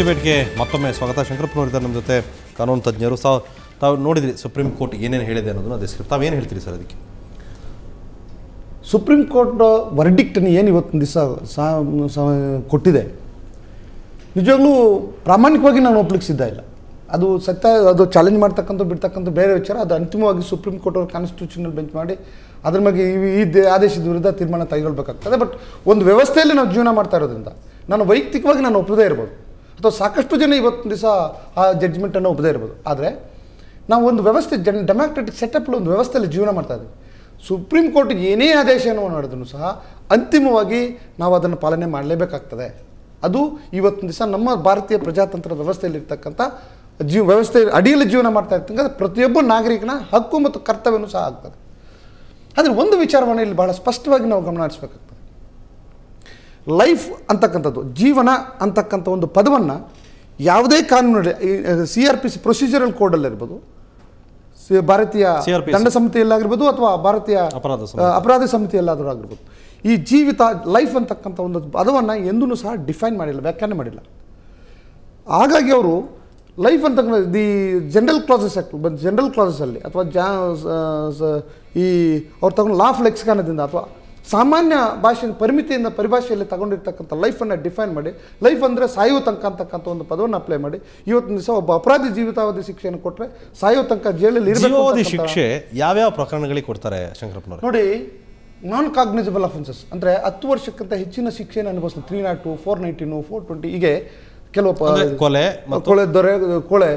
ಡಿಬೇಟ್ಗೆ ಮತ್ತೊಮ್ಮೆ ಸ್ವಾಗತ ಇದ್ದಾರೆ ನಮ್ಮ ಜೊತೆ ಕಾನೂನು ತಜ್ಞರು ಸಹ ತಾವು ನೋಡಿದ್ರಿ ಸುಪ್ರೀಂ ಕೋರ್ಟ್ ಏನೇನು ಹೇಳಿದೆ ಅನ್ನೋದನ್ನು ಅದೇ ತಾವು ಏನು ಹೇಳ್ತೀರಿ ಸರ್ ಅದಕ್ಕೆ ಸುಪ್ರೀಂ ಕೋರ್ಟ್ ವರ್ಡಿಕ್ಟನ್ನು ಏನು ಇವತ್ತಿನ ದಿವಸ ಕೊಟ್ಟಿದೆ ನಿಜವಾಗ್ಲೂ ಪ್ರಾಮಾಣಿಕವಾಗಿ ನಾನು ಒಪ್ಲಿಕ್ಕೆ ಸಿದ್ಧ ಇಲ್ಲ ಅದು ಸತ್ಯ ಅದು ಚಾಲೆಂಜ್ ಮಾಡ್ತಕ್ಕಂಥ ಬಿಡ್ತಕ್ಕಂಥ ಬೇರೆ ವಿಚಾರ ಅದು ಅಂತಿಮವಾಗಿ ಸುಪ್ರೀಂ ಕೋರ್ಟ್ ಅವ್ರ ಕಾನ್ಸ್ಟಿಟ್ಯೂಷನಲ್ ಬೆಂಚ್ ಮಾಡಿ ಅದ್ರ ಬಗ್ಗೆ ಈ ಆದೇಶದ ವಿರುದ್ಧ ತೀರ್ಮಾನ ತೆಗೆದುಕೊಳ್ಬೇಕಾಗ್ತದೆ ಬಟ್ ಒಂದು ವ್ಯವಸ್ಥೆಯಲ್ಲಿ ನಾವು ಜೀವನ ಮಾಡ್ತಾ ಇರೋದ್ರಿಂದ ನಾನು ವೈಯಕ್ತಿಕವಾಗಿ ನಾನು ಒಪ್ಪದೇ ಇರ್ಬೋದು ಅಥವಾ ಸಾಕಷ್ಟು ಜನ ಇವತ್ತಿನ ದಿವಸ ಆ ಜಡ್ಜ್ಮೆಂಟನ್ನು ಒಪ್ಪದೇ ಇರ್ಬೋದು ಆದರೆ ನಾವು ಒಂದು ವ್ಯವಸ್ಥೆ ಜನ್ ಡೆಮಾಕ್ರೆಟಿಕ್ ಸೆಟಪ್ಪಲ್ಲಿ ಒಂದು ವ್ಯವಸ್ಥೆಯಲ್ಲಿ ಜೀವನ ಮಾಡ್ತಾ ಇದ್ದೀವಿ ಸುಪ್ರೀಂ ಕೋರ್ಟ್ಗೆ ಏನೇ ಆದೇಶವನ್ನು ಮಾಡಿದ್ರು ಸಹ ಅಂತಿಮವಾಗಿ ನಾವು ಅದನ್ನು ಪಾಲನೆ ಮಾಡಲೇಬೇಕಾಗ್ತದೆ ಅದು ಇವತ್ತಿನ ದಿವಸ ನಮ್ಮ ಭಾರತೀಯ ಪ್ರಜಾತಂತ್ರ ವ್ಯವಸ್ಥೆಯಲ್ಲಿರ್ತಕ್ಕಂಥ ಜೀವ ವ್ಯವಸ್ಥೆ ಅಡಿಯಲ್ಲಿ ಜೀವನ ಮಾಡ್ತಾ ಇರ್ತಕ್ಕಂಥ ಪ್ರತಿಯೊಬ್ಬ ನಾಗರಿಕನ ಹಕ್ಕು ಮತ್ತು ಕರ್ತವ್ಯನೂ ಸಹ ಆಗ್ತದೆ ಆದರೆ ಒಂದು ವಿಚಾರವನ್ನು ಇಲ್ಲಿ ಭಾಳ ಸ್ಪಷ್ಟವಾಗಿ ನಾವು ಗಮನ ಹರಿಸಬೇಕಾಗ್ತದೆ ಲೈಫ್ ಅಂತಕ್ಕಂಥದ್ದು ಜೀವನ ಅಂತಕ್ಕಂಥ ಒಂದು ಪದವನ್ನು ಯಾವುದೇ ಕಾನೂನು C R P C procedural ಕೋಡಲ್ಲಿರ್ಬೋದು ಭಾರತೀಯ ದಂಡ ಸಮಿತಿಯಲ್ಲಾಗಿರ್ಬೋದು ಅಥವಾ ಭಾರತೀಯ ಅಪರಾಧ ಸಮಿತಿಯಲ್ಲಾದರೂ ಆಗಿರ್ಬೋದು ಈ ಜೀವಿತ ಲೈಫ್ ಅಂತಕ್ಕಂಥ ಒಂದು ಪದವನ್ನು ಎಂದೂ ಸಹ ಡಿಫೈನ್ ಮಾಡಿಲ್ಲ ವ್ಯಾಖ್ಯಾನ ಮಾಡಿಲ್ಲ ಹಾಗಾಗಿ ಅವರು ಲೈಫ್ ಅಂತಕ್ಕಂಥ ದಿ ಜನರಲ್ ಕ್ಲಾಸಸ್ ಕ್ಲಾಸಸ್ ಅಲ್ಲಿ ಅಥವಾ ಜಾ ಈ ಅವ್ರು ತಗೊಂಡು ಲಾಫ್ ಲೆಕ್ಸ್ಕಾನದಿಂದ ಅಥವಾ ಸಾಮಾನ್ಯ ಭಾಷೆಯ ಪರಿಮಿತಿಯಿಂದ ಪರಿಭಾಷೆಯಲ್ಲಿ ತಗೊಂಡಿರ್ತಕ್ಕಂಥ ಲೈಫನ್ನು ಡಿಫೈನ್ ಮಾಡಿ ಲೈಫ್ ಅಂದರೆ ಸಾಯೋ ತನಕ ಅಂತಕ್ಕಂಥ ಒಂದು ಪದವನ್ನು ಅಪ್ಲೈ ಮಾಡಿ ಇವತ್ತಿನ ದಿವಸ ಒಬ್ಬ ಅಪರಾಧಿ ಜೀವಿತಾವಧಿ ಶಿಕ್ಷೆಯನ್ನು ಕೊಟ್ಟರೆ ಸಾಯೋ ತನಕ ಜೈಲಲ್ಲಿ ಇರಬೇಕು ಶಿಕ್ಷೆ ಯಾವ್ಯಾವ ಪ್ರಕರಣಗಳಿಗೆ ಕೊಡ್ತಾರೆ ಶಂಕರಪ್ಪನವರು ನೋಡಿ ನಾನ್ ಕಾಗ್ನಿಜಿಬಲ್ ಅಫೆನ್ಸಸ್ ಅಂದರೆ ಹತ್ತು ವರ್ಷಕ್ಕಿಂತ ಹೆಚ್ಚಿನ ಶಿಕ್ಷೆಯನ್ನು ಅನುಭವಿಸ್ತು three nought two four nineteen four twenty ಹೀಗೆ ಕೆಲವು ಕೊಲೆ ಕೊಳೆ ದೊರೆ ಕೊಳೆ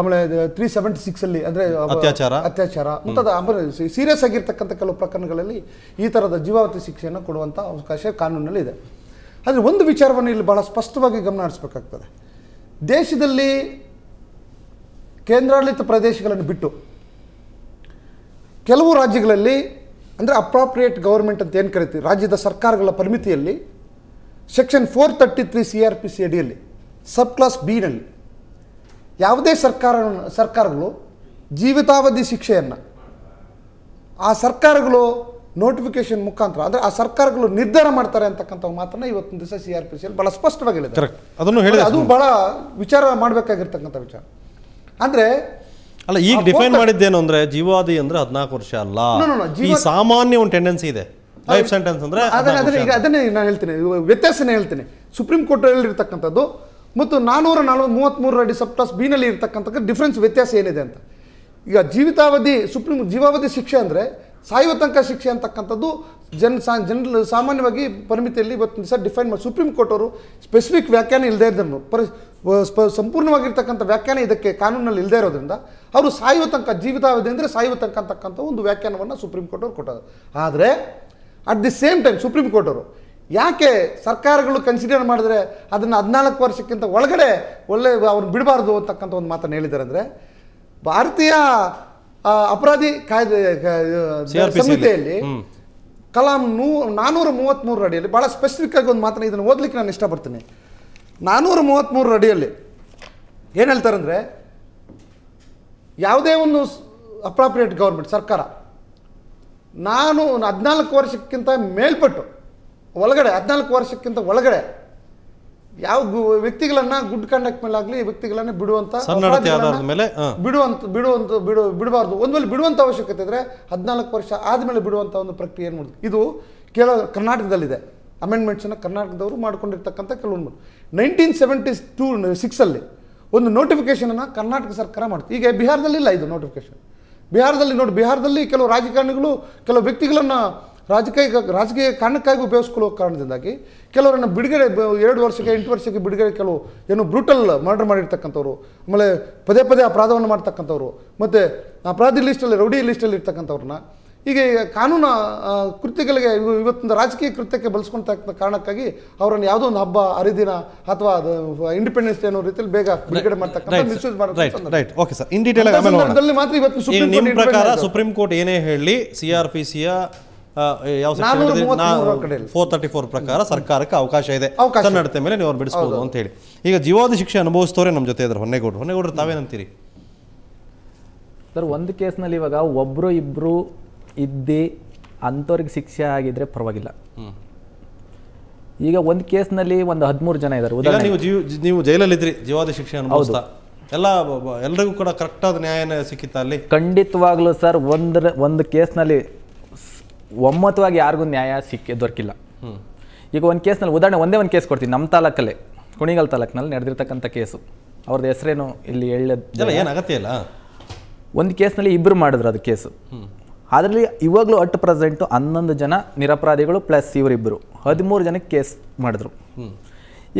ಆಮೇಲೆ ತ್ರೀ ಸೆವೆಂಟಿ ಸಿಕ್ಸ್ ಅಲ್ಲಿ ಅಂದ್ರೆ ಅತ್ಯಾಚಾರ ಅತ್ಯಾಚಾರ ಮುಂತಾದ ಸೀರಿಯಸ್ ಆಗಿರ್ತಕ್ಕಂಥ ಕೆಲವು ಪ್ರಕರಣಗಳಲ್ಲಿ ಈ ಥರದ ಜೀವಾವತಿ ಶಿಕ್ಷೆಯನ್ನು ಕೊಡುವಂಥ ಅವಕಾಶ ಕಾನೂನಲ್ಲಿ ಇದೆ ಆದರೆ ಒಂದು ವಿಚಾರವನ್ನು ಇಲ್ಲಿ ಬಹಳ ಸ್ಪಷ್ಟವಾಗಿ ಗಮನ ಹರಿಸಬೇಕಾಗ್ತದೆ ದೇಶದಲ್ಲಿ ಕೇಂದ್ರಾಡಳಿತ ಪ್ರದೇಶಗಳನ್ನು ಬಿಟ್ಟು ಕೆಲವು ರಾಜ್ಯಗಳಲ್ಲಿ ಅಂದರೆ ಅಪ್ರಾಪ್ರಿಯೇಟ್ ಗೌರ್ಮೆಂಟ್ ಅಂತ ಏನು ಕರಿತೀವಿ ರಾಜ್ಯದ ಸರ್ಕಾರಗಳ ಪರಿಮಿತಿಯಲ್ಲಿ section four thirty three C R P C ಅಡಿಯಲ್ಲಿ ಸಬ್ ಕ್ಲಾಸ್ ಬಿನಲ್ಲಿ ಯಾವುದೇ ಸರ್ಕಾರ ಸರ್ಕಾರಗಳು ಜೀವಿತಾವಧಿ ಶಿಕ್ಷೆಯನ್ನು ಆ ಸರ್ಕಾರಗಳು ನೋಟಿಫಿಕೇಶನ್ ಮುಖಾಂತರ ಅಂದರೆ ಆ ಸರ್ಕಾರಗಳು ನಿರ್ಧಾರ ಮಾಡ್ತಾರೆ ಅಂತಕ್ಕಂಥ ಮಾತನ್ನು ಇವತ್ತಿನ ದಿವಸ ಸಿ ಆರ್ ಪಿ ಸಿಯಲ್ಲಿ ಭಾಳ ಸ್ಪಷ್ಟವಾಗಿ ಅದನ್ನು ಹೇಳಿ ಅದು ಭಾಳ ವಿಚಾರ ಮಾಡಬೇಕಾಗಿರ್ತಕ್ಕಂಥ ವಿಚಾರ ಅಂದರೆ ಅಲ್ಲ ಈಗ ಡಿಫೈನ್ ಮಾಡಿದ್ದೇನು ಅಂದ್ರೆ ಜೀವಾದಿ ಅಂದ್ರೆ ಹದಿನಾಲ್ಕು ವರ್ಷ ಅಲ್ಲ ಈ ಸಾಮಾನ್ಯ ಒಂದು ಟೆಂಡೆನ್ಸಿ ಇದೆ ಲೈಫ್ ಸೆಂಟೆನ್ಸ್ ಅಂದ್ರೆ ಅದನ್ನೇ ನಾನು ಹೇಳ್ತೀನಿ ವ್ಯತ್ಯಾಸನೇ ಹೇಳ್ತೀನಿ ಸುಪ್ರೀಂ ಕೋರ್ಟ್ ಇರತಕ್ಕಂಥದ್ದು ಮತ್ತು ನಾನ್ನೂರ ನಲ್ವತ್ತು ಮೂವತ್ತ್ಮೂರು ಅಡಿ ಬಿ ಬಿನಲ್ಲಿ ಇರತಕ್ಕಂಥ ಡಿಫ್ರೆನ್ಸ್ ವ್ಯತ್ಯಾಸ ಏನಿದೆ ಅಂತ ಈಗ ಜೀವಿತಾವಧಿ ಸುಪ್ರೀಂ ಜೀವಾವಧಿ ಶಿಕ್ಷೆ ಅಂದರೆ ಸಾಯುವ ತನಕ ಶಿಕ್ಷೆ ಅಂತಕ್ಕಂಥದ್ದು ಜನ ಸಾ ಜನರಲ್ ಸಾಮಾನ್ಯವಾಗಿ ಪರಿಮಿತಿಯಲ್ಲಿ ಇವತ್ತು ಸರ್ ಡಿಫೈನ್ ಮಾಡಿ ಸುಪ್ರೀಂ ಕೋರ್ಟ್ ಅವರು ಸ್ಪೆಸಿಫಿಕ್ ವ್ಯಾಖ್ಯಾನ ಇಲ್ಲದೇ ಇರೋದನ್ನು ಪರಿ ಸಂಪೂರ್ಣವಾಗಿರ್ತಕ್ಕಂಥ ವ್ಯಾಖ್ಯಾನ ಇದಕ್ಕೆ ಕಾನೂನಲ್ಲಿ ಇಲ್ಲದೇ ಇರೋದ್ರಿಂದ ಅವರು ಸಾಯುವ ತನಕ ಜೀವಿತಾವಧಿ ಅಂದರೆ ಸಾಯುವ ತನಕ ಅಂತಕ್ಕಂಥ ಒಂದು ವ್ಯಾಖ್ಯಾನವನ್ನು ಸುಪ್ರೀಂ ಕೋರ್ಟ್ ಅವರು ಕೊಟ್ಟರು ಆದರೆ at the same time supreme court ಅವರು ಯಾಕೆ ಸರ್ಕಾರಗಳು ಕನ್ಸಿಡರ್ ಮಾಡಿದ್ರೆ ಅದನ್ನು ಹದಿನಾಲ್ಕು ವರ್ಷಕ್ಕಿಂತ ಒಳಗಡೆ ಒಳ್ಳೆ ಅವ್ರನ್ನ ಬಿಡಬಾರ್ದು ಅಂತಕ್ಕಂಥ ಒಂದು ಮಾತನ್ನು ಹೇಳಿದ್ದಾರೆ ಅಂದರೆ ಭಾರತೀಯ ಅಪರಾಧಿ ಕಾಯ್ದೆ ಸಂಹಿತೆಯಲ್ಲಿ ಕಲಾಂ ನೂ ನಾನ್ನೂರ ಮೂವತ್ತ್ಮೂರು ಅಡಿಯಲ್ಲಿ ಭಾಳ ಸ್ಪೆಸಿಫಿಕ್ ಆಗಿ ಒಂದು ಮಾತನ್ನು ಇದನ್ನು ಓದಲಿಕ್ಕೆ ನಾನು ಇಷ್ಟಪಡ್ತೀನಿ ನಾನ್ನೂರ ಮೂವತ್ತ್ಮೂರು ಅಡಿಯಲ್ಲಿ ಏನು ಅಂದರೆ ಯಾವುದೇ ಒಂದು ಅಪ್ರಾಪ್ರಿಯೇಟ್ ಗೌರ್ಮೆಂಟ್ ಸರ್ಕಾರ ನಾನು ಹದಿನಾಲ್ಕು ವರ್ಷಕ್ಕಿಂತ ಮೇಲ್ಪಟ್ಟು ಒಳಗಡೆ ಹದಿನಾಲ್ಕು ವರ್ಷಕ್ಕಿಂತ ಒಳಗಡೆ ಯಾವ ವ್ಯಕ್ತಿಗಳನ್ನ ಗುಡ್ ಕಂಡಕ್ಟ್ ಮೇಲೆ ಆಗಲಿ ವ್ಯಕ್ತಿಗಳನ್ನ ಬಿಡುವಂತ ಬಿಡುವಂತ ಬಿಡುವಂತ ಬಿಡು ಬಿಡಬಾರ್ದು ಒಂದು ಮೇಲೆ ಬಿಡುವಂತ ಅವಶ್ಯಕತೆ ಇದ್ರೆ ಹದಿನಾಲ್ಕು ವರ್ಷ ಆದ್ಮೇಲೆ ಬಿಡುವಂತ ಒಂದು ಪ್ರಕ್ರಿಯೆ ಏನು ಮಾಡುದು ಇದು ಕೇರಳ ಕರ್ನಾಟಕದಲ್ಲಿದೆ ಅಮೆಂಡ್ಮೆಂಟ್ಸನ್ನು ಕರ್ನಾಟಕದವರು ಮಾಡ್ಕೊಂಡಿರ್ತಕ್ಕಂಥ ಕೆಲವೊಂದು ನೈನ್ಟೀನ್ ಸೆವೆಂಟಿ ಟೂ ಅಲ್ಲಿ ಒಂದು ನೋಟಿಫಿಕೇಷನನ್ನು ಕರ್ನಾಟಕ ಸರ್ಕಾರ ಮಾಡ್ತು ಈಗ ಬಿಹಾರದಲ್ಲಿ ಇಲ್ಲ ಇದು ನೋಟಿಫಿಕೇಶನ್ ಬಿಹಾರದಲ್ಲಿ ನೋಡಿ ಬಿಹಾರದಲ್ಲಿ ಕೆಲವು ರಾಜಕಾರಣಿಗಳು ಕೆಲವು ವ್ಯಕ್ತಿಗಳನ್ನ ರಾಜಕೀಯ ರಾಜಕೀಯ ಕಾರಣಕ್ಕಾಗಿ ಉಪಯೋಗಿಸ್ಕೊಳ್ಳೋ ಕಾರಣದಿಂದಾಗಿ ಕೆಲವರನ್ನು ಬಿಡುಗಡೆ ಎರಡು ವರ್ಷಕ್ಕೆ ಎಂಟು ವರ್ಷಕ್ಕೆ ಬಿಡುಗಡೆ ಕೆಲವು ಏನು ಬ್ರೂಟಲ್ ಮರ್ಡರ್ ಮಾಡಿರ್ತಕ್ಕಂಥವ್ರು ಆಮೇಲೆ ಪದೇ ಪದೇ ಅಪರಾಧವನ್ನು ಮಾಡ್ತಕ್ಕಂಥವ್ರು ಮತ್ತು ಅಪರಾಧಿ ಲಿಸ್ಟಲ್ಲಿ ರೌಡಿ ಲಿಸ್ಟಲ್ಲಿ ಇರ್ತಕ್ಕಂಥವ್ರನ್ನ ಈಗ ಕಾನೂನು ಕೃತ್ಯಗಳಿಗೆ ಇವತ್ತಿನ ರಾಜಕೀಯ ಕೃತ್ಯಕ್ಕೆ ಬಳಸ್ಕೊಂತ ಕಾರಣಕ್ಕಾಗಿ ಅವರನ್ನು ಯಾವುದೋ ಒಂದು ಹಬ್ಬ ಹರಿದಿನ ಅಥವಾ ಇಂಡಿಪೆಂಡೆನ್ಸ್ ಡೇ ಅನ್ನೋ ರೀತಿಯಲ್ಲಿ ಬೇಗ ಬಿಡುಗಡೆ ಮಾಡ್ತಕ್ಕಂಥ ರೈಟ್ ಓಕೆ ಸರ್ ಇನ್ ಮಾತ್ರ ಇವತ್ತು ಸುಪ್ರೀಂ ಕೋರ್ಟ್ ಏನೇ ಹೇಳಿ ಸಿಆರ್ಪಿಸಿಯ ಫೋರ್ ತರ್ಟಿ ಫೋರ್ ಪ್ರಕಾರ ಸರ್ಕಾರಕ್ಕೆ ಅವಕಾಶ ಇದೆ ಕನ್ನಡತೆ ಮೇಲೆ ನೀವು ಬಿಡಿಸಬಹುದು ಅಂತ ಹೇಳಿ ಈಗ ಜೀವಾದಿ ಶಿಕ್ಷೆ ಅನುಭವಿಸ್ತವ್ರೆ ನಮ್ಮ ಜೊತೆ ಇದ್ದಾರೆ ಹೊನ್ನೇಗೌಡರು ಹೊನ್ನೇಗೌಡರು ತಾವೇನಂತೀರಿ ಸರ್ ಒಂದು ಕೇಸ್ನಲ್ಲಿ ಇವಾಗ ಒಬ್ರು ಇಬ್ರು ಇದ್ದಿ ಅಂಥವ್ರಿಗೆ ಶಿಕ್ಷೆ ಆಗಿದ್ರೆ ಪರವಾಗಿಲ್ಲ ಈಗ ಒಂದು ಕೇಸ್ನಲ್ಲಿ ಒಂದು ಹದಿಮೂರು ಜನ ಇದ್ದಾರೆ ನೀವು ಜೈಲಲ್ಲಿ ಇದ್ರಿ ಜೀವಾದಿ ಶಿಕ್ಷೆ ಅನುಭವಿಸ್ತಾ ಎಲ್ಲ ಎಲ್ಲರಿಗೂ ಕೂಡ ಕರೆಕ್ಟಾದ ನ್ಯಾಯ ಸಿಕ್ಕಿತ್ತ ಅಲ್ಲಿ ಖಂಡಿತವಾಗ್ಲೂ ಸರ್ ಒಂದ್ರ ಒಂದು ಕೇಸ್ನಲ್ಲಿ ಒಮ್ಮತವಾಗಿ ಯಾರಿಗೂ ನ್ಯಾಯ ಸಿಕ್ಕಿ ದೊರಕಿಲ್ಲ ಈಗ ಒಂದು ಕೇಸ್ನಲ್ಲಿ ಉದಾಹರಣೆ ಒಂದೇ ಒಂದು ಕೇಸ್ ಕೊಡ್ತೀನಿ ನಮ್ಮ ತಾಲೂಕಲ್ಲೇ ಕುಣಿಗಲ್ ತಾಲೂಕಿನಲ್ಲಿ ನಡೆದಿರ್ತಕ್ಕಂಥ ಕೇಸು ಅವ್ರದ್ದು ಹೆಸರೇನು ಇಲ್ಲಿ ಏನಾಗತ್ತೆ ಇಲ್ಲ ಒಂದು ಕೇಸ್ನಲ್ಲಿ ಇಬ್ಬರು ಮಾಡಿದ್ರು ಅದು ಕೇಸು ಅದರಲ್ಲಿ ಇವಾಗಲೂ ಅಟ್ ಪ್ರೆಸೆಂಟು ಹನ್ನೊಂದು ಜನ ನಿರಪರಾಧಿಗಳು ಪ್ಲಸ್ ಇವರಿಬ್ಬರು ಹದಿಮೂರು ಜನಕ್ಕೆ ಕೇಸ್ ಮಾಡಿದ್ರು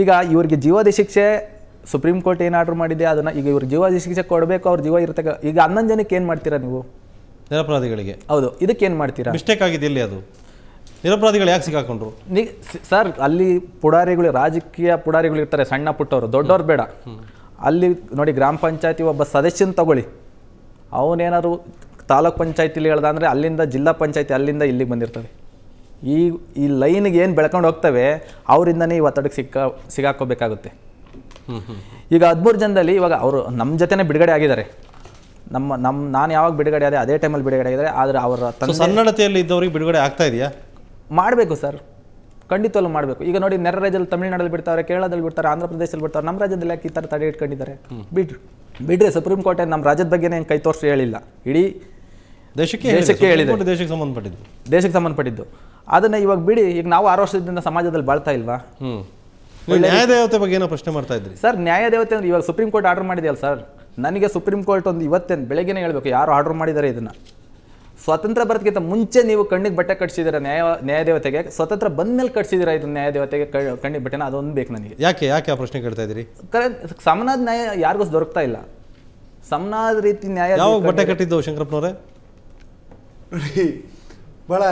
ಈಗ ಇವರಿಗೆ ಜೀವಾದಿ ಶಿಕ್ಷೆ ಸುಪ್ರೀಂ ಕೋರ್ಟ್ ಏನು ಆರ್ಡರ್ ಮಾಡಿದೆ ಅದನ್ನು ಈಗ ಇವ್ರಿಗೆ ಜೀವಾದಿ ಶಿಕ್ಷೆ ಕೊಡಬೇಕು ಅವ್ರ ಜೀವ ಇರ್ತಕ್ಕ ಈಗ ಹನ್ನೊಂದು ಜನಕ್ಕೆ ಏನು ಮಾಡ್ತೀರಾ ನೀವು ನಿರಪರಾಧಿಗಳಿಗೆ ಹೌದು ಇದಕ್ಕೇನು ಮಾಡ್ತೀರಾ ಮಿಸ್ಟೇಕ್ ಆಗಿದೆ ಇಲ್ಲಿ ಅದು ನಿರಪರಾಧಿಗಳು ಯಾಕೆ ಸಿಕ್ಕಾಕೊಂಡ್ರು ನೀ ಸರ್ ಅಲ್ಲಿ ಪುಡಾರಿಗಳು ರಾಜಕೀಯ ಪುಡಾರಿಗಳು ಇರ್ತಾರೆ ಸಣ್ಣ ಪುಟ್ಟವರು ದೊಡ್ಡವ್ರು ಬೇಡ ಅಲ್ಲಿ ನೋಡಿ ಗ್ರಾಮ ಪಂಚಾಯತಿ ಒಬ್ಬ ಸದಸ್ಯನ ತಗೊಳ್ಳಿ ಅವನೇನಾದ್ರು ತಾಲೂಕ್ ಪಂಚಾಯತಿಲಿ ಹೇಳ್ದ ಅಂದರೆ ಅಲ್ಲಿಂದ ಜಿಲ್ಲಾ ಪಂಚಾಯತಿ ಅಲ್ಲಿಂದ ಇಲ್ಲಿಗೆ ಬಂದಿರ್ತವೆ ಈ ಈ ಲೈನ್ಗೆ ಏನು ಬೆಳ್ಕೊಂಡು ಹೋಗ್ತವೆ ಅವರಿಂದನೇ ಈ ಒತ್ತಡಕ್ಕೆ ಸಿಕ್ಕ ಸಿಗಾಕೋಬೇಕಾಗುತ್ತೆ ಈಗ ಹದಿಮೂರು ಜನದಲ್ಲಿ ಇವಾಗ ಅವರು ನಮ್ಮ ಜೊತೆನೇ ಬಿಡುಗಡೆ ಆಗಿದ್ದಾರೆ ನಮ್ಮ ನಮ್ಮ ನಾನು ಯಾವಾಗ ಬಿಡುಗಡೆ ಆದರೆ ಅದೇ ಟೈಮಲ್ಲಿ ಬಿಡುಗಡೆ ಆಗಿದ್ದಾರೆ ಆದರೆ ಅವರ ಸನ್ನಡತೆಯಲ್ಲಿ ಇದ್ದವ್ರಿಗೆ ಬಿಡುಗಡೆ ಆಗ್ತಾ ಇದೆಯಾ ಮಾಡಬೇಕು ಸರ್ ಖಂಡಿತವಲ್ಲೂ ಮಾಡಬೇಕು ಈಗ ನೋಡಿ ನೆರೆ ರಾಜ್ಯದಲ್ಲಿ ತಮಿಳುನಾಡಲ್ಲಿ ಬಿಡ್ತಾರೆ ಕೇರಳದಲ್ಲಿ ಬಿಡ್ತಾರೆ ಆಂಧ್ರ ಪ್ರದೇಶದಲ್ಲಿ ಬಿಡ್ತಾರೆ ನಮ್ಮ ರಾಜ್ಯದಲ್ಲಿ ಯಾಕೆ ಈ ಥರ ತಡೆ ಇಟ್ಕೊಂಡಿದ್ದಾರೆ ಬಿಡ್ರಿ ಬಿಡ್ರಿ ಸುಪ್ರೀಂ ಕೋರ್ಟ್ ನಮ್ಮ ರಾಜ್ಯದ ಬಗ್ಗೆ ಕೈ ತೋರಿಸಿ ಹೇಳಿಲ್ಲ ಇಡೀ ದೇಶಕ್ಕೆ ದೇಶಕ್ಕೆ ಹೇಳಿದೆ ದೇಶಕ್ಕೆ ಸಂಬಂಧಪಟ್ಟಿದ್ದು ದೇಶಕ್ಕೆ ಸಂಬಂಧಪಟ್ಟಿದ್ದು ಅದನ್ನ ಇವಾಗ ಬಿಡಿ ಈಗ ನಾವು ಆರು ವರ್ಷದಿಂದ ಸಮಾಜದಲ್ಲಿ ಬಾಳ್ತಾ ಇಲ್ವಾ ನ್ಯಾಯದೇವತೆ ಬಗ್ಗೆ ಏನೋ ಪ್ರಶ್ನೆ ಮಾಡ್ತಾ ಇದ್ರಿ ಸರ್ ನ್ಯಾಯದೇವತೆ ಅಂದ್ರೆ ಇವಾಗ ಸುಪ್ರೀಂ ಕೋರ್ಟ್ ಆರ್ಡರ್ ಮಾಡಿದೆಯಲ್ಲ ಸರ್ ನನಗೆ ಸುಪ್ರೀಂ ಕೋರ್ಟ್ ಒಂದು ಇವತ್ತೇನು ಬೆಳಗ್ಗೆನೇ ಹೇಳಬೇಕು ಯಾರು ಆರ್ಡರ್ ಮಾಡಿದ್ದಾರೆ ಇದನ್ನು ಸ್ವತಂತ್ರ ಬರೋದಕ್ಕಿಂತ ಮುಂಚೆ ನೀವು ಕಣ್ಣಿಗೆ ಬಟ್ಟೆ ಕಟ್ಸಿದ್ದೀರಾ ನ್ಯಾಯ ನ್ಯಾಯದೇವತೆಗೆ ಸ್ವತಂತ್ರ ಬಂದ ಮೇಲೆ ಕಟ್ಸಿದ್ದೀರಾ ಇದನ್ನ ನ್ಯಾಯದೇವತೆಗೆ ಕಣ್ಣಿಗೆ ಬಟ್ಟೆನ ಅದೊಂದು ಬೇಕು ನನಗೆ ಯಾಕೆ ಯಾಕೆ ಆ ಪ್ರಶ್ನೆ ಕೇಳ್ತಾ ಇದ್ದೀರಿ ಸಮನಾದ ನ್ಯಾಯ ಯಾರಿಗೂ ದೊರಕ್ತಾ ಇಲ್ಲ ಸಮನಾದ ರೀತಿ ನ್ಯಾಯ ಬಟ್ಟೆ ಕಟ್ಟಿದ್ದು ಶಂಕರಪ್ಪನವರೇ ಭಾಳ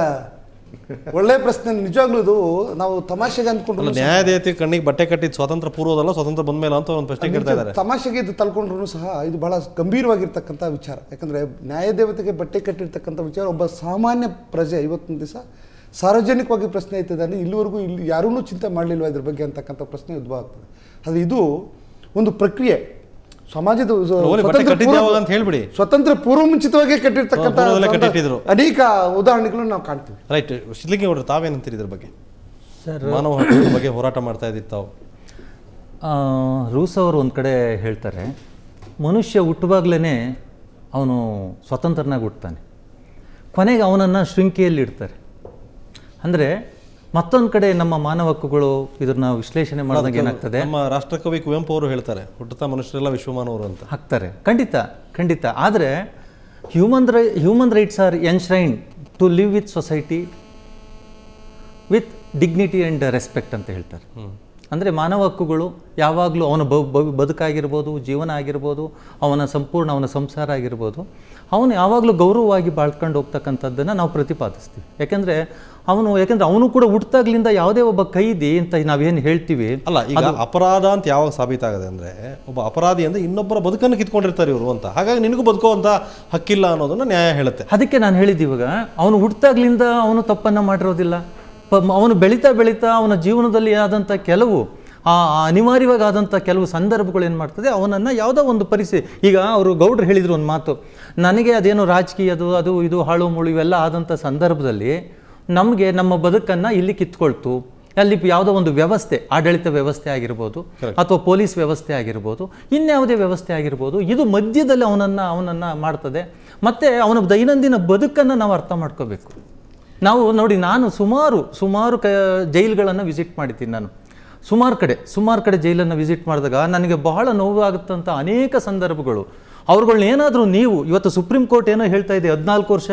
ಒಳ್ಳೆ ಪ್ರಶ್ನೆ ನಿಜವಾಗ್ಲೂ ಇದು ನಾವು ತಮಾಷೆಗೆ ಅಂದ್ಕೊಂಡು ನ್ಯಾಯಾಧೀತಿ ಕಣ್ಣಿಗೆ ಬಟ್ಟೆ ಕಟ್ಟಿದ ಸ್ವಾತಂತ್ರ್ಯ ಪೂರ್ವದಲ್ಲ ಸ್ವತಂತ್ರ ಬಂದ ಮೇಲೆ ಅಂತ ಒಂದು ಪ್ರಶ್ನೆ ಕೇಳ್ತಾ ಇದ್ದಾರೆ ತಮಾಷೆಗೆ ಇದು ತಲ್ಕೊಂಡ್ರು ಸಹ ಇದು ಬಹಳ ಗಂಭೀರವಾಗಿರ್ತಕ್ಕಂಥ ವಿಚಾರ ಯಾಕಂದ್ರೆ ನ್ಯಾಯದೇವತೆಗೆ ಬಟ್ಟೆ ಕಟ್ಟಿರ್ತಕ್ಕಂಥ ವಿಚಾರ ಒಬ್ಬ ಸಾಮಾನ್ಯ ಪ್ರಜೆ ಇವತ್ತಿನ ದಿವಸ ಸಾರ್ವಜನಿಕವಾಗಿ ಪ್ರಶ್ನೆ ಅಲ್ಲಿ ಇಲ್ಲಿವರೆಗೂ ಇಲ್ಲಿ ಯಾರೂ ಚಿಂತೆ ಮಾಡಲಿಲ್ಲ ಇದ್ರ ಬಗ್ಗೆ ಅಂತಕ್ಕಂಥ ಪ್ರಶ್ನೆ ಉದ್ಭವ ಆಗ್ತದೆ ಅದು ಇದು ಒಂದು ಪ್ರಕ್ರಿಯೆ ಸಮಾಜದ ಅಂತ ಹೇಳ್ಬಿಡಿ ಸ್ವತಂತ್ರ ಪೂರ್ವ ಮುಂಚಿತವಾಗಿ ಕಟ್ಟಿರ್ತಕ್ಕಂಥ ಅನೇಕ ಉದಾಹರಣೆಗಳನ್ನು ನಾವು ಕಾಣ್ತೀವಿ ರೈಟ್ ಶಿಲಿಂಗಿ ಅವರು ತಾವೇನಂತೀರಿ ಇದ್ರ ಬಗ್ಗೆ ಸರ್ ಮಾನವ ಹಕ್ಕುಗಳ ಬಗ್ಗೆ ಹೋರಾಟ ಮಾಡ್ತಾ ಇದ್ದಿತ್ತು ತಾವು ರೂಸ್ ಅವರು ಒಂದು ಕಡೆ ಹೇಳ್ತಾರೆ ಮನುಷ್ಯ ಹುಟ್ಟುವಾಗ್ಲೇ ಅವನು ಸ್ವತಂತ್ರನಾಗಿ ಹುಟ್ಟತಾನೆ ಕೊನೆಗೆ ಅವನನ್ನು ಶೃಂಖೆಯಲ್ಲಿ ಇಡ್ತಾರೆ ಅಂದರೆ ಮತ್ತೊಂದು ಕಡೆ ನಮ್ಮ ಮಾನವ ಹಕ್ಕುಗಳು ಇದನ್ನ ವಿಶ್ಲೇಷಣೆ ಮಾಡಿದಾಗ ಏನಾಗ್ತದೆ ನಮ್ಮ ರಾಷ್ಟ್ರಕವಿ ಕುವೆಂಪು ಅವರು ಹೇಳ್ತಾರೆ ಹುಟ್ಟುತ್ತಾ ಮನುಷ್ಯರೆಲ್ಲ ವಿಶ್ವಮಾನವರು ಅಂತ ಹಾಕ್ತಾರೆ ಖಂಡಿತ ಖಂಡಿತ ಆದರೆ human right human rights are enshrine to live with society with dignity and respect ಅಂತ ಹೇಳ್ತಾರೆ ಅಂದರೆ ಮಾನವ ಹಕ್ಕುಗಳು ಯಾವಾಗಲೂ ಅವನ ಬದುಕಾಗಿರ್ಬೋದು ಜೀವನ ಆಗಿರ್ಬೋದು ಅವನ ಸಂಪೂರ್ಣ ಅವನ ಸಂಸಾರ ಆಗಿರ್ಬೋದು ಅವನು ಯಾವಾಗಲೂ ಗೌರವವಾಗಿ ಬಾಳ್ಕೊಂಡು ಹೋಗ್ತಕ್ಕಂಥದ್ದನ್ನು ನಾವು ಪ್ರತಿಪಾದಿಸ್ತೀವಿ ಯಾಕೆಂದರೆ ಅವನು ಯಾಕೆಂದರೆ ಅವನು ಕೂಡ ಹುಟ್ಟಾಗ್ಲಿಂದ ಯಾವುದೇ ಒಬ್ಬ ಕೈದಿ ಅಂತ ನಾವೇನು ಹೇಳ್ತೀವಿ ಅಲ್ಲ ಈಗ ಅಪರಾಧ ಅಂತ ಯಾವಾಗ ಸಾಬೀತಾಗದೆ ಅಂದರೆ ಒಬ್ಬ ಅಪರಾಧಿ ಅಂದರೆ ಇನ್ನೊಬ್ಬರ ಬದುಕನ್ನು ಕಿತ್ಕೊಂಡಿರ್ತಾರೆ ಇವರು ಅಂತ ಹಾಗಾಗಿ ನಿನಗೂ ಬದುಕುವಂಥ ಹಕ್ಕಿಲ್ಲ ಅನ್ನೋದನ್ನು ನ್ಯಾಯ ಹೇಳುತ್ತೆ ಅದಕ್ಕೆ ನಾನು ಹೇಳಿದ್ದೀವಾಗ ಅವನು ಹುಟ್ಟಾಗ್ಲಿಂದ ಅವನು ತಪ್ಪನ್ನು ಮಾಡಿರೋದಿಲ್ಲ ಪ ಅವನು ಬೆಳೀತಾ ಬೆಳೀತಾ ಅವನ ಜೀವನದಲ್ಲಿ ಆದಂಥ ಕೆಲವು ಆ ಅನಿವಾರ್ಯವಾಗಾದಂಥ ಕೆಲವು ಸಂದರ್ಭಗಳು ಏನು ಮಾಡ್ತದೆ ಅವನನ್ನು ಯಾವುದೋ ಒಂದು ಪರಿಸ್ಥಿತಿ ಈಗ ಅವರು ಗೌಡ್ರು ಹೇಳಿದರು ಒಂದು ಮಾತು ನನಗೆ ಅದೇನು ರಾಜಕೀಯದು ಅದು ಇದು ಹಾಳು ಮುಳು ಇವೆಲ್ಲ ಆದಂಥ ಸಂದರ್ಭದಲ್ಲಿ ನಮಗೆ ನಮ್ಮ ಬದುಕನ್ನು ಇಲ್ಲಿ ಕಿತ್ಕೊಳ್ತು ಅಲ್ಲಿ ಯಾವುದೋ ಒಂದು ವ್ಯವಸ್ಥೆ ಆಡಳಿತ ವ್ಯವಸ್ಥೆ ಆಗಿರ್ಬೋದು ಅಥವಾ ಪೊಲೀಸ್ ವ್ಯವಸ್ಥೆ ಆಗಿರ್ಬೋದು ಇನ್ಯಾವುದೇ ವ್ಯವಸ್ಥೆ ಆಗಿರ್ಬೋದು ಇದು ಮಧ್ಯದಲ್ಲಿ ಅವನನ್ನು ಅವನನ್ನು ಮಾಡ್ತದೆ ಮತ್ತು ಅವನ ದೈನಂದಿನ ಬದುಕನ್ನು ನಾವು ಅರ್ಥ ಮಾಡ್ಕೋಬೇಕು ನಾವು ನೋಡಿ ನಾನು ಸುಮಾರು ಸುಮಾರು ಕ ಜೈಲ್ಗಳನ್ನು ವಿಸಿಟ್ ಮಾಡಿದ್ದೀನಿ ನಾನು ಸುಮಾರು ಕಡೆ ಸುಮಾರು ಕಡೆ ಜೈಲನ್ನು ವಿಸಿಟ್ ಮಾಡಿದಾಗ ನನಗೆ ಬಹಳ ನೋವಾಗುತ್ತಂಥ ಅನೇಕ ಸಂದರ್ಭಗಳು ಏನಾದರೂ ನೀವು ಇವತ್ತು ಸುಪ್ರೀಂ ಕೋರ್ಟ್ ಏನೋ ಹೇಳ್ತಾ ಇದೆ ಹದಿನಾಲ್ಕು ವರ್ಷ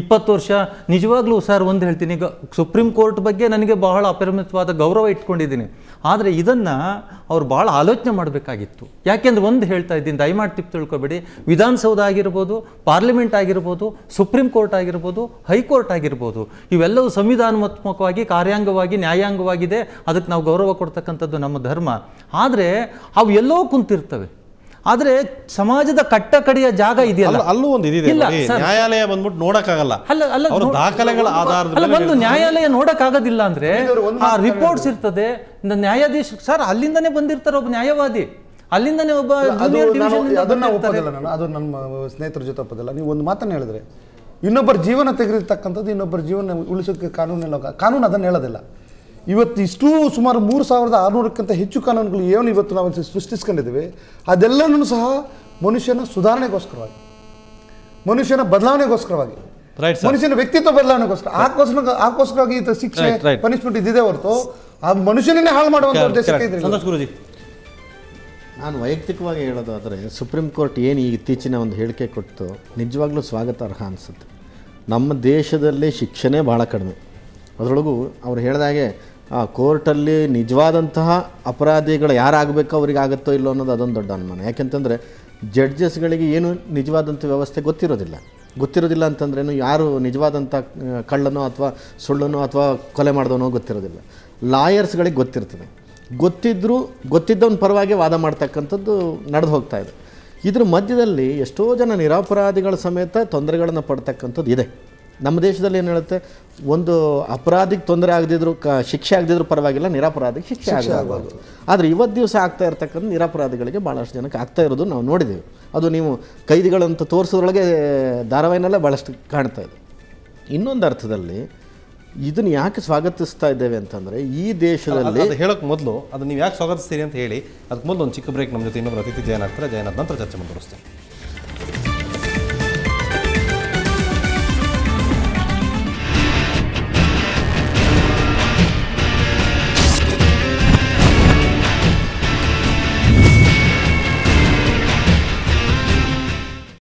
ಇಪ್ಪತ್ತು ವರ್ಷ ನಿಜವಾಗ್ಲೂ ಸರ್ ಒಂದು ಹೇಳ್ತೀನಿ ಈಗ ಸುಪ್ರೀಂ ಕೋರ್ಟ್ ಬಗ್ಗೆ ನನಗೆ ಬಹಳ ಅಪರಿಮಿತವಾದ ಗೌರವ ಇಟ್ಕೊಂಡಿದ್ದೀನಿ ಆದರೆ ಇದನ್ನು ಅವ್ರು ಭಾಳ ಆಲೋಚನೆ ಮಾಡಬೇಕಾಗಿತ್ತು ಯಾಕೆಂದ್ರೆ ಒಂದು ಹೇಳ್ತಾ ಇದ್ದೀನಿ ದಯಮಾಡಿ ತಿಪ್ಪು ತಿಳ್ಕೊಬೇಡಿ ವಿಧಾನಸೌಧ ಆಗಿರ್ಬೋದು ಪಾರ್ಲಿಮೆಂಟ್ ಆಗಿರ್ಬೋದು ಸುಪ್ರೀಂ ಕೋರ್ಟ್ ಆಗಿರ್ಬೋದು ಹೈಕೋರ್ಟ್ ಆಗಿರ್ಬೋದು ಇವೆಲ್ಲವೂ ಸಂವಿಧಾನಾತ್ಮಕವಾಗಿ ಕಾರ್ಯಾಂಗವಾಗಿ ನ್ಯಾಯಾಂಗವಾಗಿದೆ ಅದಕ್ಕೆ ನಾವು ಗೌರವ ಕೊಡ್ತಕ್ಕಂಥದ್ದು ನಮ್ಮ ಧರ್ಮ ಆದರೆ ಅವು ಎಲ್ಲೋ ಕುಂತಿರ್ತವೆ ಆದ್ರೆ ಸಮಾಜದ ಕಟ್ಟಕಡೆಯ ಜಾಗ ಇದೆಯಲ್ಲ ಅಲ್ಲೂ ಒಂದು ಇದಿದೆ ನ್ಯಾಯಾಲಯ ಬಂದ್ಬಿಟ್ಟು ನೋಡಕ್ಕಾಗಲ್ಲ ಅಲ್ಲ ಅಲ್ಲ ದಾಖಲೆಗಳ ಆಧಾರದ ಒಂದು ನ್ಯಾಯಾಲಯ ನೋಡಕ್ಕಾಗೋದಿಲ್ಲ ಅಂದ್ರೆ ಆ ರಿಪೋರ್ಟ್ಸ್ ಇರ್ತದೆ ನ್ಯಾಯಾಧೀಶ ಸರ್ ಅಲ್ಲಿಂದನೇ ಬಂದಿರ್ತಾರೆ ಒಬ್ಬ ನ್ಯಾಯವಾದಿ ಅಲ್ಲಿಂದನೇ ಒಬ್ಬ ಅದನ್ನ ನಾನು ಅದು ನಮ್ಮ ಸ್ನೇಹಿತರ ಜೊತೆ ಒಪ್ಪೋದಿಲ್ಲ ನೀವು ಒಂದು ಮಾತನ್ನ ಹೇಳಿದ್ರೆ ಇನ್ನೊಬ್ಬರ ಜೀವನ ತೆಗೆದಿರ್ತಕ್ಕಂಥದ್ದು ಇನ್ನೊಬ್ಬರ ಜೀವನ ಉಳಿಸೋಕೆ ಕಾನೂನು ಕಾನೂನು ಅದನ್ನು ಹೇಳೋದಿಲ್ಲ ಇವತ್ತು ಇಷ್ಟು ಸುಮಾರು ಮೂರು ಸಾವಿರದ ಆರುನೂರಕ್ಕಿಂತ ಹೆಚ್ಚು ಕಾನೂನುಗಳು ಏನು ಇವತ್ತು ನಾವು ಸೃಷ್ಟಿಸ್ಕೊಂಡಿದ್ದೀವಿ ಅದೆಲ್ಲನೂ ಸಹ ಮನುಷ್ಯನ ಸುಧಾರಣೆಗೋಸ್ಕರವಾಗಿ ಮನುಷ್ಯನ ಬದಲಾವಣೆಗೋಸ್ಕರವಾಗಿ ಮನುಷ್ಯನ ವ್ಯಕ್ತಿತ್ವ ಬದಲಾವಣೆಗೋಸ್ಕರ ಆಕೋಸ್ಕರ ಆಕೋಸ್ಕರವಾಗಿ ಶಿಕ್ಷೆ ಪನಿಷ್ಮೆಂಟ್ ಇದೆ ಹೊರತು ಆ ಮನುಷ್ಯನೇ ಹಾಳು ಮಾಡುವಂಥ ನಾನು ವೈಯಕ್ತಿಕವಾಗಿ ಹೇಳೋದಾದರೆ ಸುಪ್ರೀಂ ಕೋರ್ಟ್ ಏನು ಈ ಇತ್ತೀಚಿನ ಒಂದು ಹೇಳಿಕೆ ಕೊಟ್ಟು ನಿಜವಾಗ್ಲೂ ಸ್ವಾಗತಾರ್ಹ ಅನ್ಸುತ್ತೆ ನಮ್ಮ ದೇಶದಲ್ಲಿ ಶಿಕ್ಷಣ ಭಾಳ ಕಡಿಮೆ ಅದರೊಳಗೂ ಅವ್ರು ಹೇಳಿದಾಗೆ ಕೋರ್ಟಲ್ಲಿ ನಿಜವಾದಂತಹ ಅಪರಾಧಿಗಳು ಯಾರಾಗಬೇಕೋ ಅವ್ರಿಗೆ ಆಗುತ್ತೋ ಇಲ್ಲೋ ಅನ್ನೋದು ಅದೊಂದು ದೊಡ್ಡ ಅನುಮಾನ ಯಾಕೆಂತಂದರೆ ಜಡ್ಜಸ್ಗಳಿಗೆ ಏನು ನಿಜವಾದಂಥ ವ್ಯವಸ್ಥೆ ಗೊತ್ತಿರೋದಿಲ್ಲ ಗೊತ್ತಿರೋದಿಲ್ಲ ಅಂತಂದ್ರೇನು ಯಾರು ನಿಜವಾದಂಥ ಕಳ್ಳನೋ ಅಥವಾ ಸುಳ್ಳನೋ ಅಥವಾ ಕೊಲೆ ಮಾಡಿದವನೋ ಗೊತ್ತಿರೋದಿಲ್ಲ ಲಾಯರ್ಸ್ಗಳಿಗೆ ಗೊತ್ತಿರ್ತದೆ ಗೊತ್ತಿದ್ದರೂ ಗೊತ್ತಿದ್ದವನ ಪರವಾಗಿ ವಾದ ಮಾಡ್ತಕ್ಕಂಥದ್ದು ನಡೆದು ಹೋಗ್ತಾ ಇದೆ ಇದ್ರ ಮಧ್ಯದಲ್ಲಿ ಎಷ್ಟೋ ಜನ ನಿರಾಪರಾಧಿಗಳ ಸಮೇತ ತೊಂದರೆಗಳನ್ನು ಪಡ್ತಕ್ಕಂಥದ್ದು ಇದೆ ನಮ್ಮ ದೇಶದಲ್ಲಿ ಏನು ಹೇಳುತ್ತೆ ಒಂದು ಅಪರಾಧಿಗೆ ತೊಂದರೆ ಆಗದಿದ್ರು ಕ ಶಿಕ್ಷೆ ಆಗದಿದ್ರು ಪರವಾಗಿಲ್ಲ ನಿರಪರಾಧಿಗೆ ಶಿಕ್ಷೆ ಆಗಬಾರ್ದು ಆದರೆ ಇವತ್ತು ದಿವಸ ಆಗ್ತಾ ಇರ್ತಕ್ಕಂಥ ನಿರಪರಾಧಿಗಳಿಗೆ ಭಾಳಷ್ಟು ಜನಕ್ಕೆ ಆಗ್ತಾ ಇರೋದು ನಾವು ನೋಡಿದ್ದೀವಿ ಅದು ನೀವು ಕೈದಿಗಳಂತ ತೋರಿಸೋದ್ರೊಳಗೆ ಧಾರಾವಾಹಿನೆಲ್ಲ ಭಾಳಷ್ಟು ಕಾಣ್ತಾ ಇದೆ ಇನ್ನೊಂದು ಅರ್ಥದಲ್ಲಿ ಇದನ್ನು ಯಾಕೆ ಸ್ವಾಗತಿಸ್ತಾ ಇದ್ದೇವೆ ಅಂತಂದರೆ ಈ ದೇಶದಲ್ಲಿ ಹೇಳೋಕ್ಕೆ ಮೊದಲು ಅದು ನೀವು ಯಾಕೆ ಸ್ವಾಗತಿಸ್ತೀರಿ ಅಂತ ಹೇಳಿ ಅದಕ್ಕೆ ಮೊದಲು ಒಂದು ಚಿಕ್ಕ ಬ್ರೇಕ್ ನಮ್ಮ ಜೊತೆ ಇನ್ನೊಬ್ಬರು ಅತಿಥಿ ಜಯನ್ ಆಗ್ತಾರೆ ಜಯನ್ ನಂತರ ಚರ್ಚೆ ಮುಂದುವರಿಸ್ತೀನಿ